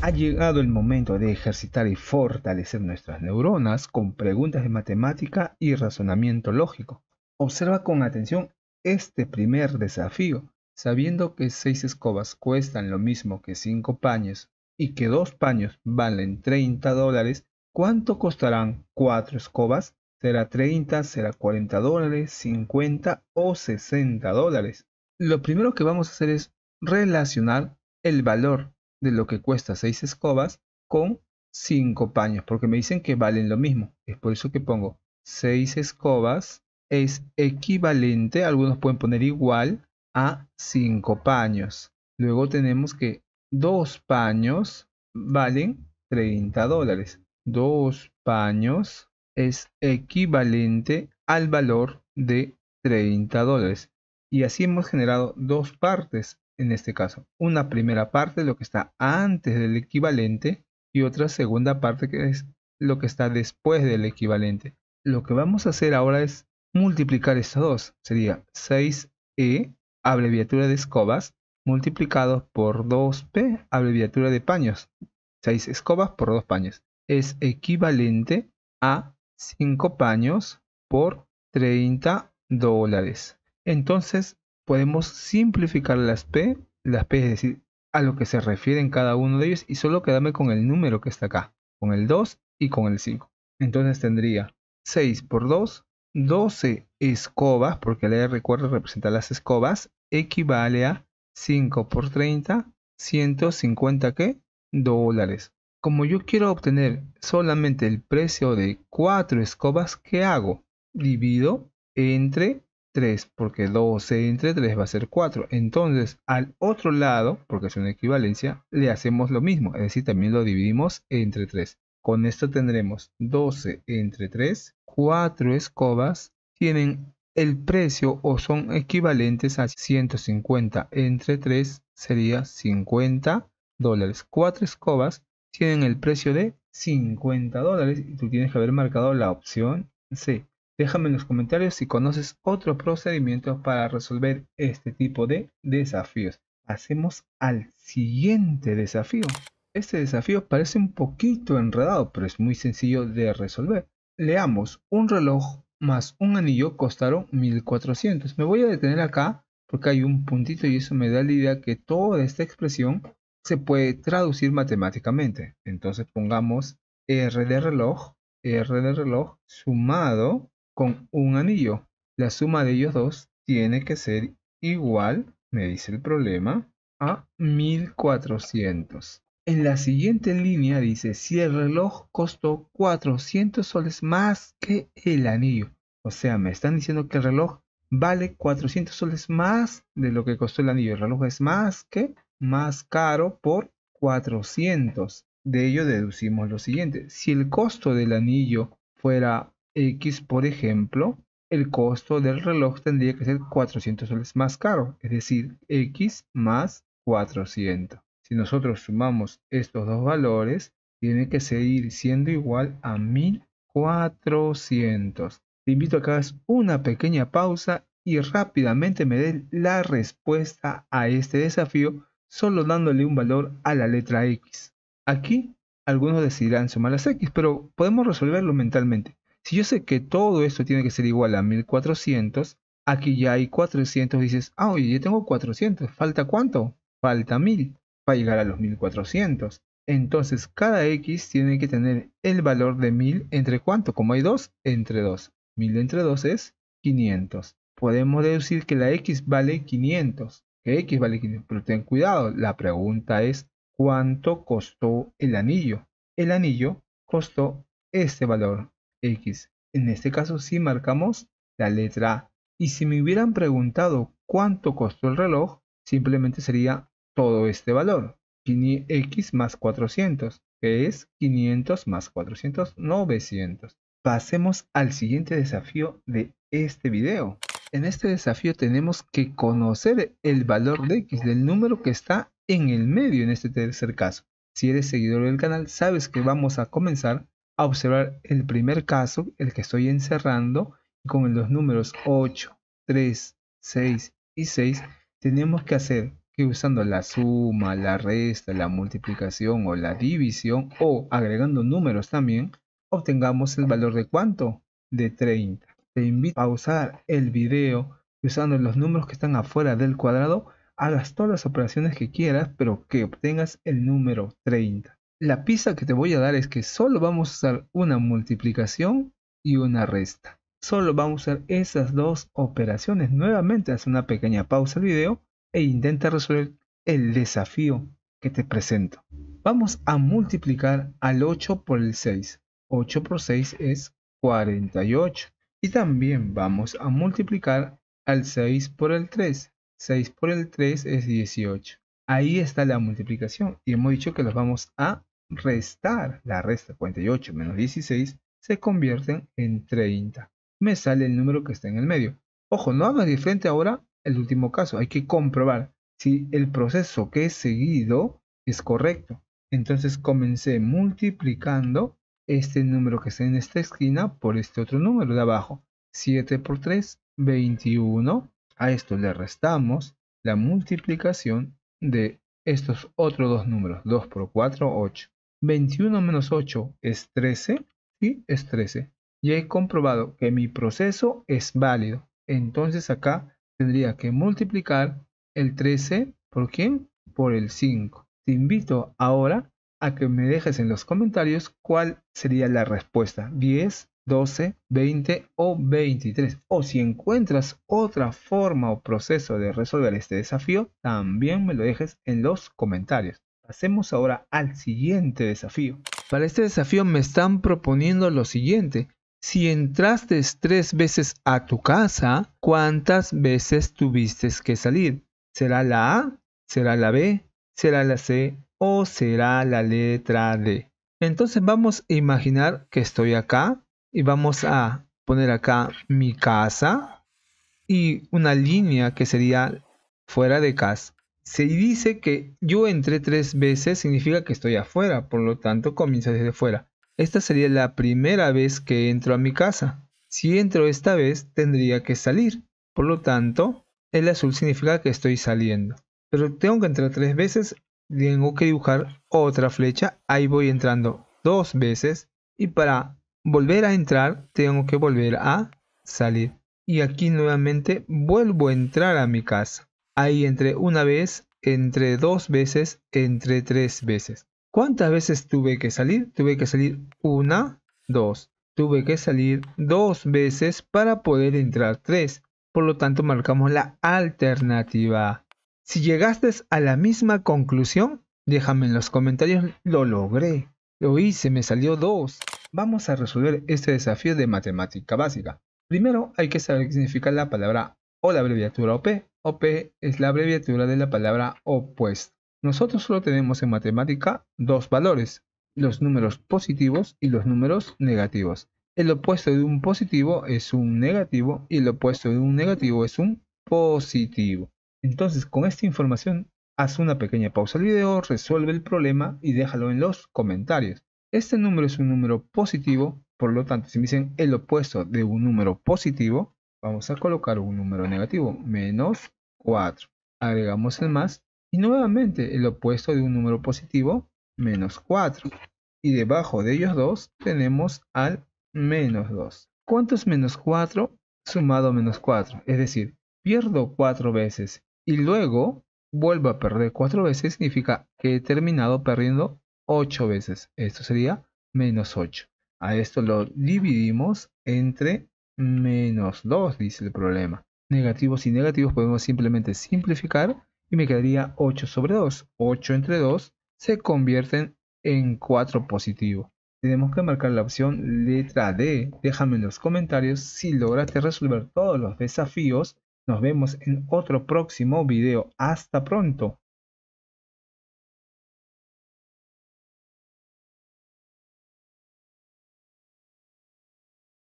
Ha llegado el momento de ejercitar y fortalecer nuestras neuronas con preguntas de matemática y razonamiento lógico. Observa con atención este primer desafío, sabiendo que seis escobas cuestan lo mismo que cinco paños y que dos paños valen 30 dólares, ¿cuánto costarán cuatro escobas? ¿Será 30, será 40 dólares, 50 o 60 dólares? Lo primero que vamos a hacer es relacionar el valor de lo que cuesta 6 escobas con 5 paños, porque me dicen que valen lo mismo. Es por eso que pongo 6 escobas es equivalente, algunos pueden poner igual, a 5 paños. Luego tenemos que 2 paños valen 30 dólares. 2 paños es equivalente al valor de 30 dólares. Y así hemos generado dos partes en este caso, una primera parte, lo que está antes del equivalente, y otra segunda parte que es lo que está después del equivalente. Lo que vamos a hacer ahora es multiplicar estos dos. Sería 6e, abreviatura de escobas, multiplicado por 2p, abreviatura de paños. 6 escobas por 2 paños. Es equivalente a 5 paños por 30 dólares. Entonces podemos simplificar las P, las P es decir, a lo que se refieren cada uno de ellos y solo quedarme con el número que está acá, con el 2 y con el 5. Entonces tendría 6 por 2, 12 escobas, porque la r recuerdo representa las escobas, equivale a 5 por 30, 150 ¿qué? dólares. Como yo quiero obtener solamente el precio de 4 escobas, ¿qué hago? Divido entre porque 12 entre 3 va a ser 4. Entonces, al otro lado, porque es una equivalencia, le hacemos lo mismo, es decir, también lo dividimos entre 3. Con esto tendremos 12 entre 3, 4 escobas tienen el precio o son equivalentes a 150 entre 3 sería 50 dólares. 4 escobas tienen el precio de 50 dólares y tú tienes que haber marcado la opción C. Déjame en los comentarios si conoces otro procedimiento para resolver este tipo de desafíos. Hacemos al siguiente desafío. Este desafío parece un poquito enredado, pero es muy sencillo de resolver. Leamos, un reloj más un anillo costaron 1400. Me voy a detener acá porque hay un puntito y eso me da la idea que toda esta expresión se puede traducir matemáticamente. Entonces pongamos R de reloj, R de reloj sumado con un anillo. La suma de ellos dos tiene que ser igual, me dice el problema, a 1400. En la siguiente línea dice, si el reloj costó 400 soles más que el anillo. O sea, me están diciendo que el reloj vale 400 soles más de lo que costó el anillo. El reloj es más que más caro por 400. De ello deducimos lo siguiente. Si el costo del anillo fuera X, por ejemplo, el costo del reloj tendría que ser 400 soles más caro, es decir, X más 400. Si nosotros sumamos estos dos valores, tiene que seguir siendo igual a 1400. Te invito a que hagas una pequeña pausa y rápidamente me dé la respuesta a este desafío solo dándole un valor a la letra X. Aquí algunos decidirán sumar las X, pero podemos resolverlo mentalmente. Si yo sé que todo esto tiene que ser igual a 1400, aquí ya hay 400, dices, ah, oye, yo tengo 400, ¿falta cuánto? Falta 1000 para llegar a los 1400. Entonces cada x tiene que tener el valor de 1000 entre cuánto, como hay 2, entre 2. 1000 entre 2 es 500. Podemos deducir que la x vale 500, que x vale 500, pero ten cuidado, la pregunta es cuánto costó el anillo. El anillo costó este valor, X. En este caso sí marcamos la letra A. Y si me hubieran preguntado cuánto costó el reloj, simplemente sería todo este valor. X más 400, que es 500 más 400, 900. Pasemos al siguiente desafío de este video. En este desafío tenemos que conocer el valor de X, del número que está en el medio en este tercer caso. Si eres seguidor del canal, sabes que vamos a comenzar a observar el primer caso, el que estoy encerrando, con los números 8, 3, 6 y 6, tenemos que hacer que usando la suma, la resta, la multiplicación o la división, o agregando números también, obtengamos el valor de cuánto? De 30. Te invito a usar el video usando los números que están afuera del cuadrado, hagas todas las operaciones que quieras, pero que obtengas el número 30. La pista que te voy a dar es que solo vamos a usar una multiplicación y una resta. Solo vamos a usar esas dos operaciones. Nuevamente haz una pequeña pausa el video e intenta resolver el desafío que te presento. Vamos a multiplicar al 8 por el 6. 8 por 6 es 48. Y también vamos a multiplicar al 6 por el 3. 6 por el 3 es 18. Ahí está la multiplicación y hemos dicho que los vamos a restar la resta 48 menos 16 se convierten en 30. Me sale el número que está en el medio. Ojo, no hago diferente ahora el último caso. Hay que comprobar si el proceso que he seguido es correcto. Entonces comencé multiplicando este número que está en esta esquina por este otro número de abajo. 7 por 3, 21. A esto le restamos la multiplicación de estos otros dos números. 2 por 4, 8. 21 menos 8 es 13, y Es 13. Y he comprobado que mi proceso es válido. Entonces acá tendría que multiplicar el 13 por quién? Por el 5. Te invito ahora a que me dejes en los comentarios cuál sería la respuesta. 10, 12, 20 o 23. O si encuentras otra forma o proceso de resolver este desafío, también me lo dejes en los comentarios. Hacemos ahora al siguiente desafío. Para este desafío me están proponiendo lo siguiente. Si entraste tres veces a tu casa, ¿cuántas veces tuviste que salir? ¿Será la A? ¿Será la B? ¿Será la C? ¿O será la letra D? Entonces vamos a imaginar que estoy acá y vamos a poner acá mi casa y una línea que sería fuera de casa. Se dice que yo entré tres veces significa que estoy afuera, por lo tanto comienzo desde fuera. Esta sería la primera vez que entro a mi casa. Si entro esta vez, tendría que salir. Por lo tanto, el azul significa que estoy saliendo. Pero tengo que entrar tres veces, tengo que dibujar otra flecha. Ahí voy entrando dos veces. Y para volver a entrar, tengo que volver a salir. Y aquí nuevamente vuelvo a entrar a mi casa. Ahí entre una vez, entre dos veces, entre tres veces. ¿Cuántas veces tuve que salir? Tuve que salir una, dos. Tuve que salir dos veces para poder entrar tres. Por lo tanto, marcamos la alternativa. Si llegaste a la misma conclusión, déjame en los comentarios, lo logré. Lo hice, me salió dos. Vamos a resolver este desafío de matemática básica. Primero hay que saber qué significa la palabra o la abreviatura OP OP es la abreviatura de la palabra opuesto. Nosotros solo tenemos en matemática dos valores, los números positivos y los números negativos. El opuesto de un positivo es un negativo y el opuesto de un negativo es un positivo. Entonces, con esta información, haz una pequeña pausa al video, resuelve el problema y déjalo en los comentarios. Este número es un número positivo, por lo tanto, si me dicen el opuesto de un número positivo, Vamos a colocar un número negativo, menos 4. Agregamos el más y nuevamente el opuesto de un número positivo, menos 4. Y debajo de ellos dos tenemos al menos 2. ¿Cuánto es menos 4 sumado a menos 4? Es decir, pierdo 4 veces y luego vuelvo a perder 4 veces significa que he terminado perdiendo 8 veces. Esto sería menos 8. A esto lo dividimos entre menos 2, dice el problema. Negativos y negativos podemos simplemente simplificar y me quedaría 8 sobre 2. 8 entre 2 se convierten en 4 positivo. Tenemos que marcar la opción letra D. Déjame en los comentarios si lograste resolver todos los desafíos. Nos vemos en otro próximo video. Hasta pronto.